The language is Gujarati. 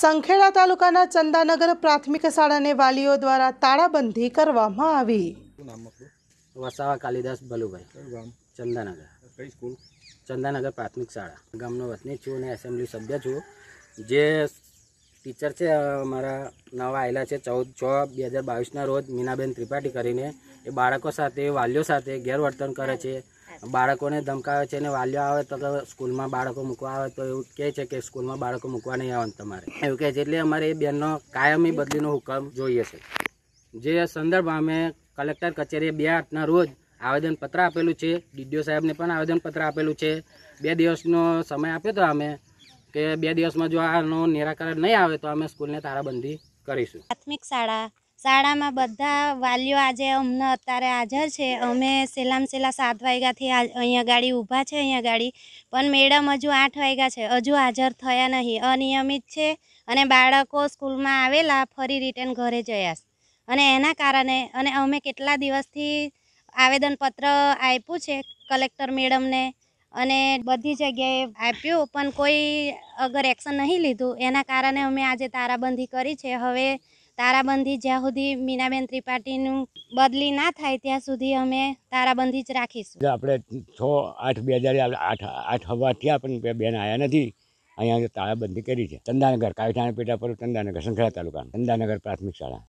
સંખેડા તાલુકાના ચંદાનગર પ્રાથમિક શાળાને વાલીઓ દ્વારા તાળાબંધી કરવામાં આવી વસાવા કાલિદાસ ભલુભાઈ ચંદાનગર કઈ સ્કૂલ ચંદાનગર પ્રાથમિક શાળા ગામનો વતની છું અને એસેમ્બલી સભ્ય છું જે ટીચર છે અમારા નવા આવેલા છે ચૌદ છ બે હજાર બાવીસના રોજ મીનાબેન ત્રિપાઠી કરીને એ બાળકો સાથે વાલીઓ સાથે ગેરવર્તન કરે છે બાળકોને ધમકાવે છે અને વાલીઓ આવે તો સ્કૂલમાં બાળકો મૂકવા આવે તો એવું કહે છે કે સ્કૂલમાં બાળકો મૂકવા નહીં આવે તમારે એવું કહે છે એટલે અમારે એ બેનનો કાયમી બદલીનો હુકમ જોઈએ છે જે સંદર્ભમાં અમે કલેક્ટર કચેરીએ બે આઠના રોજ આવેદનપત્ર આપેલું છે ડીડીઓ સાહેબને પણ આવેદનપત્ર આપેલું છે બે દિવસનો સમય આપ્યો હતો અમે કે બે દિવસમાં જો આનો નિરાકરણ નહીં આવે તો અમે સ્કૂલને તારાબંધી કરીશું પ્રાથમિક શાળા શાળામાં બધા વાલીઓ આજે અમને અત્યારે હાજર છે અમે સેલામ સેલા સાત વાગ્યાથી અહીંયા ગાડી ઊભા છે અહીંયા ગાડી પણ મેડમ હજુ આઠ વાગ્યા છે હજુ હાજર થયા નહીં અનિયમિત છે અને બાળકો સ્કૂલમાં આવેલા ફરી રિટર્ન ઘરે જયા અને એના કારણે અને અમે કેટલા દિવસથી આવેદનપત્ર આપ્યું છે કલેક્ટર મેડમને અને બધી જગ્યાએ આપ્યું પણ કોઈ અગર એક્શન નહીં લીધું એના કારણે અમે આજે તારાબંધી કરી છે હવે તારાબંધી જ્યાં સુધી મીનાબેન ત્રિપાઠીનું બદલી ના થાય ત્યાં સુધી અમે તારાબંધી જ રાખીશું આપણે છ આઠ બે હજાર આઠ આઠ હવાથી થયા પણ બેન આવ્યા નથી અહીંયા તારાબંધી કરી છે ચંદાનગર કાયઠાણા પેટા પર ચંદાનગર સંખેડા તાલુકા ચંદાનગર પ્રાથમિક શાળા